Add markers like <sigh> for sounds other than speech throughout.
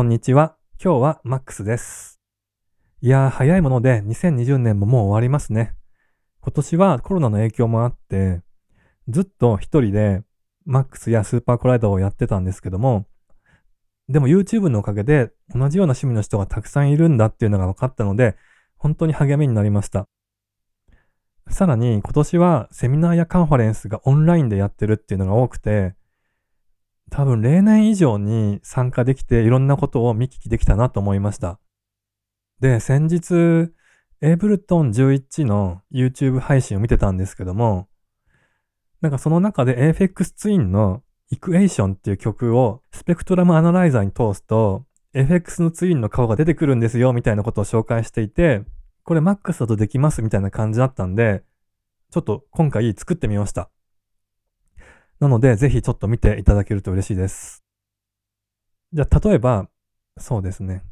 こんにちは。今日はマックスです。いやー、早いもので2020年ももう終わりますね。今年はコロナの影響もあって、ずっと一人でマックスやスーパーコライダーをやってたんですけども、でも YouTube のおかげで同じような趣味の人がたくさんいるんだっていうのが分かったので、本当に励みになりました。さらに今年はセミナーやカンファレンスがオンラインでやってるっていうのが多くて、多分例年以上に参加できていろんなことを見聞きできたなと思いました。で、先日、エイブルトン11の YouTube 配信を見てたんですけども、なんかその中で AFX ツインのイクエーションっていう曲をスペクトラムアナライザーに通すと FX のツインの顔が出てくるんですよみたいなことを紹介していて、これ MAX だとできますみたいな感じだったんで、ちょっと今回作ってみました。なので、ぜひちょっと見ていただけると嬉しいです。じゃあ、例えば、そうですね。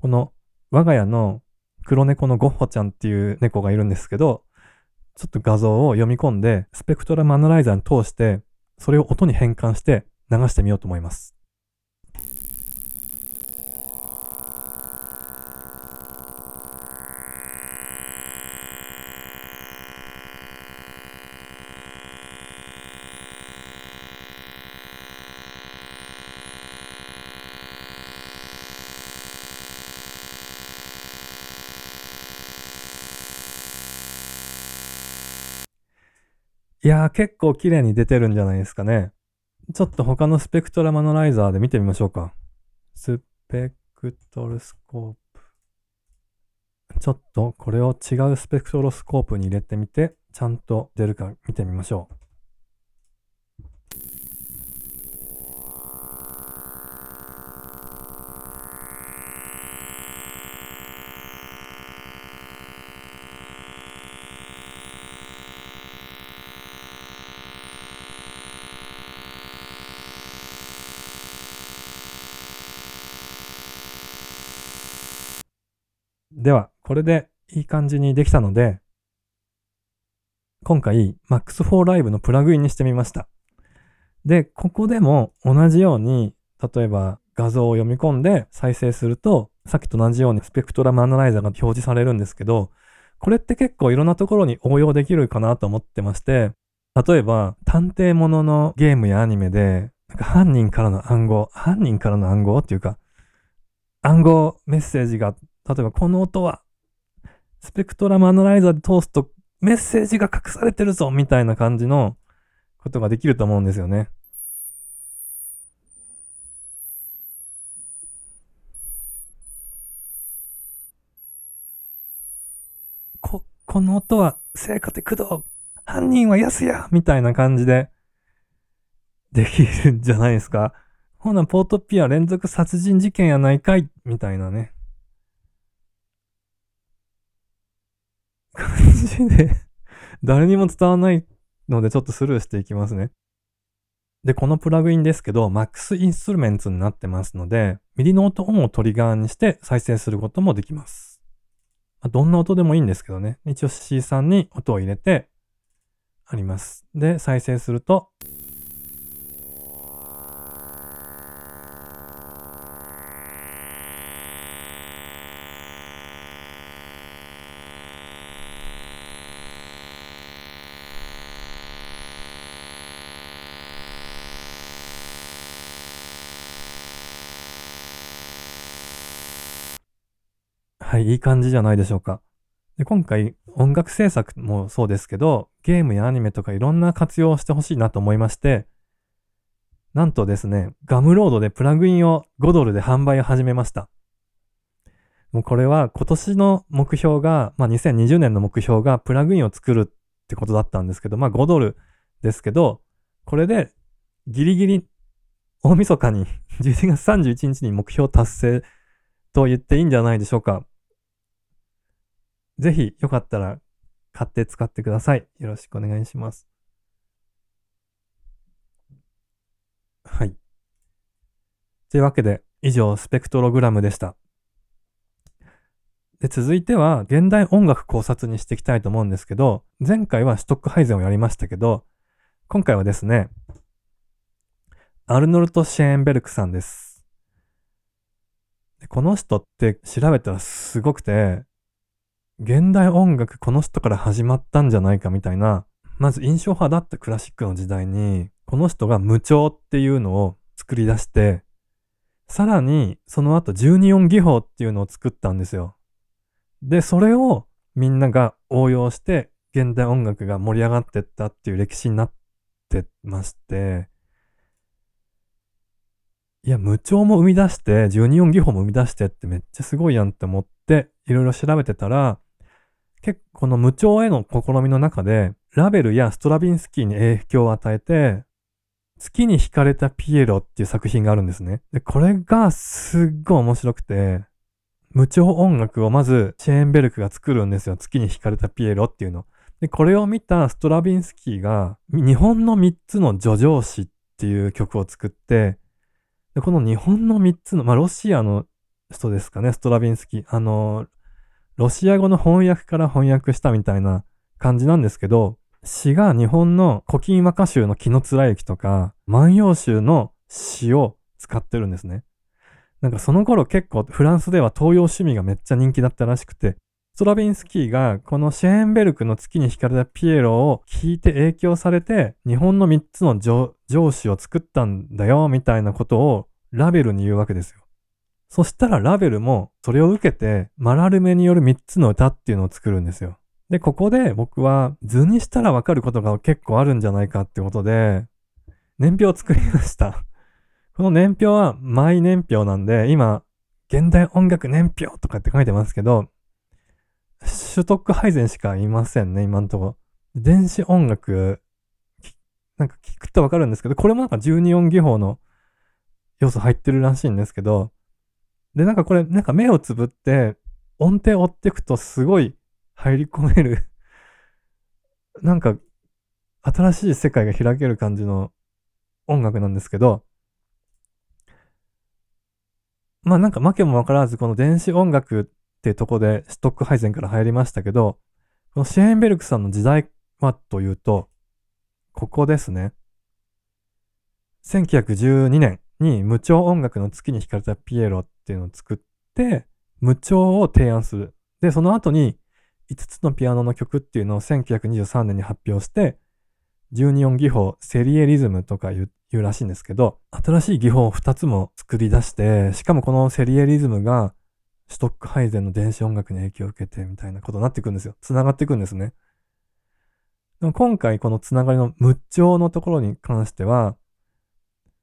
この、我が家の黒猫のゴッホちゃんっていう猫がいるんですけど、ちょっと画像を読み込んで、スペクトラムアナライザーに通して、それを音に変換して流してみようと思います。いやー結構綺麗に出てるんじゃないですかね。ちょっと他のスペクトラムのライザーで見てみましょうか。スペクトルスコープ。ちょっとこれを違うスペクトロスコープに入れてみて、ちゃんと出るか見てみましょう。では、これでいい感じにできたので、今回 MAX4 Live のプラグインにしてみました。で、ここでも同じように、例えば画像を読み込んで再生すると、さっきと同じようにスペクトラムアナライザーが表示されるんですけど、これって結構いろんなところに応用できるかなと思ってまして、例えば探偵もののゲームやアニメで、なんか犯人からの暗号、犯人からの暗号っていうか、暗号メッセージが例えばこの音は、スペクトラムアナライザーで通すとメッセージが隠されてるぞみたいな感じのことができると思うんですよね。こ、この音は聖火で工藤犯人は安やみたいな感じでできるんじゃないですか。ほな、ポートピア連続殺人事件やないかいみたいなね。じで誰にも伝わらないのでちょっとスルーしていきますね。で、このプラグインですけど、MAX インストゥルメンツになってますので、MIDI の音ンをトリガーにして再生することもできます。まあ、どんな音でもいいんですけどね。一応 c さんに音を入れてあります。で、再生すると、はい、いい感じじゃないでしょうか。で今回、音楽制作もそうですけど、ゲームやアニメとかいろんな活用をしてほしいなと思いまして、なんとですね、ガムロードでプラグインを5ドルで販売を始めました。もうこれは今年の目標が、まあ、2020年の目標がプラグインを作るってことだったんですけど、まあ5ドルですけど、これでギリギリ大晦日に11月31日に目標達成と言っていいんじゃないでしょうか。ぜひよかったら買って使ってください。よろしくお願いします。はい。というわけで、以上、スペクトログラムでした。で続いては、現代音楽考察にしていきたいと思うんですけど、前回はシュトックハイゼンをやりましたけど、今回はですね、アルノルト・シェーンベルクさんです。この人って調べたらすごくて、現代音楽この人から始まったんじゃないかみたいな、まず印象派だったクラシックの時代に、この人が無調っていうのを作り出して、さらにその後12音技法っていうのを作ったんですよ。で、それをみんなが応用して現代音楽が盛り上がってったっていう歴史になってまして、いや、無調も生み出して、12音技法も生み出してってめっちゃすごいやんって思っっていろいろ調べてたら、結構この無調への試みの中で、ラベルやストラビンスキーに影響を与えて、月に惹かれたピエロっていう作品があるんですね。で、これがすっごい面白くて、無調音楽をまずチェーンベルクが作るんですよ。月に惹かれたピエロっていうの。で、これを見たストラビンスキーが、日本の3つの叙情詩っていう曲を作って、でこの日本の3つの、まあ、ロシアの人ですかね、ストラビンスキー。あの、ロシア語の翻訳から翻訳したみたいな感じなんですけど、詩が日本の古今和歌集の紀の貫之とか、万葉集の詩を使ってるんですね。なんかその頃結構フランスでは東洋趣味がめっちゃ人気だったらしくて、ストラビンスキーがこのシェーンベルクの月に惹かれたピエロを聞いて影響されて、日本の3つの上司を作ったんだよ、みたいなことをラベルに言うわけですよ。そしたらラベルもそれを受けてマラルメによる3つの歌っていうのを作るんですよ。で、ここで僕は図にしたらわかることが結構あるんじゃないかってことで、年表を作りました。<laughs> この年表はマイ年表なんで、今、現代音楽年表とかって書いてますけど、シュトック配膳しかいませんね、今んとこ。電子音楽、なんか聞くとわかるんですけど、これもなんか12音技法の要素入ってるらしいんですけど、で、なんかこれ、なんか目をつぶって、音程追っていくとすごい入り込めるなんか、新しい世界が開ける感じの音楽なんですけど、まあなんかけもわからず、この電子音楽っていうとこでストック配膳から入りましたけど、このシェーンベルクさんの時代はというと、ここですね。1912年に無調音楽の月に惹かれたピエロっっていうのを作って、無調を提案する。で、その後に5つのピアノの曲っていうのを1923年に発表して、12音技法、セリエリズムとか言うらしいんですけど、新しい技法を2つも作り出して、しかもこのセリエリズムがストックハイゼンの電子音楽に影響を受けてみたいなことになっていくんですよ。繋がっていくんですね。でも今回このつながりの無調のところに関しては、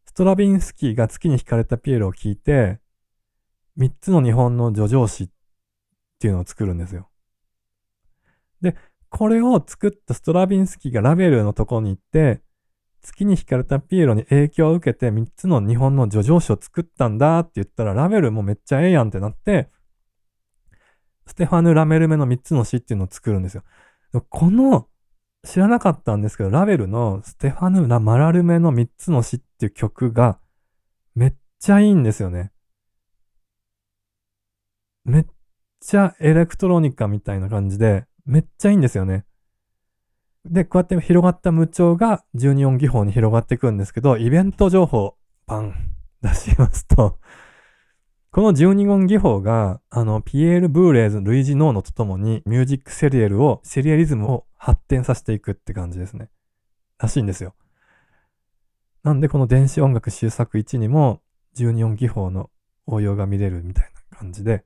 ストラビンスキーが月に惹かれたピエロを聞いて、3つの日本の叙情詩っていうのを作るんですよ。で、これを作ったストラビンスキーがラベルのとこに行って、月に惹かれたピエロに影響を受けて3つの日本の叙情詩を作ったんだって言ったら、ラベルもめっちゃええやんってなって、ステファヌ・ラメルメの3つの詩っていうのを作るんですよ。この、知らなかったんですけど、ラベルのステファヌ・ラ・マラルメの3つの詩っていう曲がめっちゃいいんですよね。めっちゃエレクトロニカみたいな感じで、めっちゃいいんですよね。で、こうやって広がった無調が12音技法に広がっていくんですけど、イベント情報、バン、出しますとこの12音技法が、あの、ピエール・ブーレーズ、ルイジ・ノーノとともに、ミュージックセリエルを、セリエリズムを発展させていくって感じですね。らしいんですよ。なんで、この電子音楽終作1にも、12音技法の応用が見れるみたいな感じで、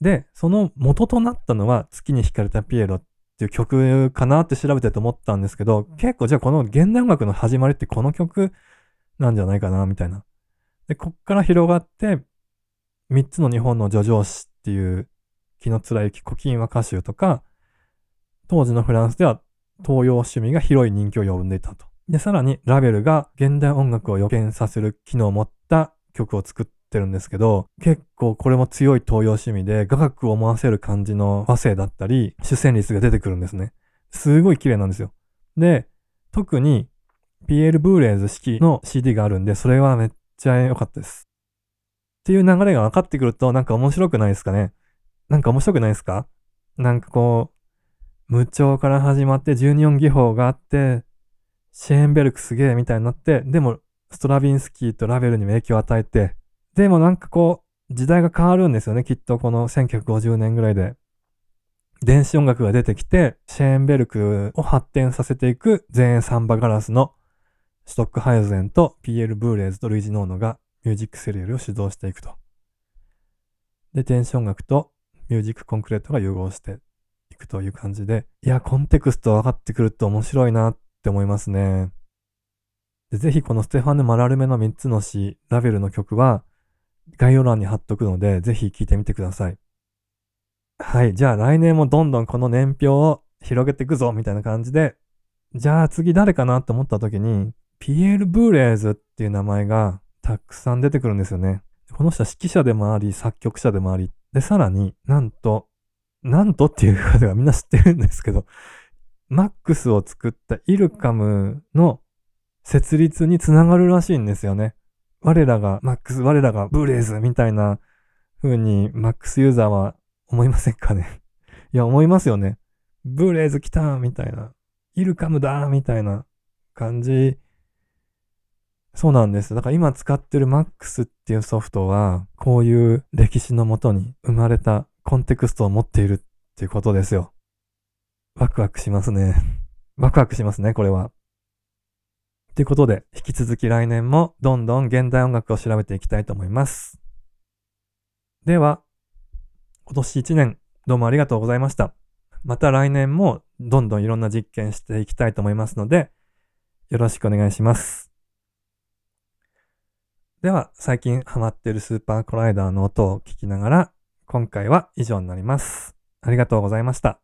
で、その元となったのは月に惹かれたピエロっていう曲かなって調べてと思ったんですけど、結構じゃあこの現代音楽の始まりってこの曲なんじゃないかな、みたいな。で、こっから広がって、3つの日本の叙情詩っていう、紀貫之古今和歌集とか、当時のフランスでは東洋趣味が広い人気を呼んでいたと。で、さらにラベルが現代音楽を予見させる機能を持った曲を作っってるんですけど、結構これも強い東洋趣味で、画角を思わせる感じの和声だったり、主旋律が出てくるんですね。すごい綺麗なんですよ。で、特に、ピエール・ブーレーズ式の CD があるんで、それはめっちゃ良かったです。っていう流れが分かってくると、なんか面白くないですかねなんか面白くないですかなんかこう、無調から始まって12音技法があって、シェーンベルクすげえみたいになって、でもストラビンスキーとラベルにも影響を与えて、でもなんかこう、時代が変わるんですよね、きっとこの1950年ぐらいで。電子音楽が出てきて、シェーンベルクを発展させていく全員サンバガラスのストックハイゼンと PL ブーレーズとルイジ・ノーノがミュージックセリエルを主導していくと。で、電子音楽とミュージックコンクレートが融合していくという感じで、いや、コンテクスト分かってくると面白いなって思いますね。でぜひこのステファンヌ・マラルメの3つの詩、ラベルの曲は、概要欄に貼っとくので、ぜひ聞いてみてください。はい。じゃあ来年もどんどんこの年表を広げていくぞみたいな感じで、じゃあ次誰かなって思った時に、ピエール・ブーレーズっていう名前がたくさん出てくるんですよね。この人は指揮者でもあり、作曲者でもあり、で、さらになんと、なんとっていう方がみんな知ってるんですけど、マックスを作ったイルカムの設立につながるらしいんですよね。我らがマックス、我らがブーレーズみたいな風にマックスユーザーは思いませんかね <laughs> いや、思いますよね。ブーレーズ来たみたいな。イルカムだみたいな感じ。そうなんです。だから今使ってる MAX っていうソフトは、こういう歴史のもとに生まれたコンテクストを持っているっていうことですよ。ワクワクしますね。ワクワクしますね、これは。ということで、引き続き来年もどんどん現代音楽を調べていきたいと思います。では、今年1年、どうもありがとうございました。また来年もどんどんいろんな実験していきたいと思いますので、よろしくお願いします。では、最近ハマっているスーパーコライダーの音を聞きながら、今回は以上になります。ありがとうございました。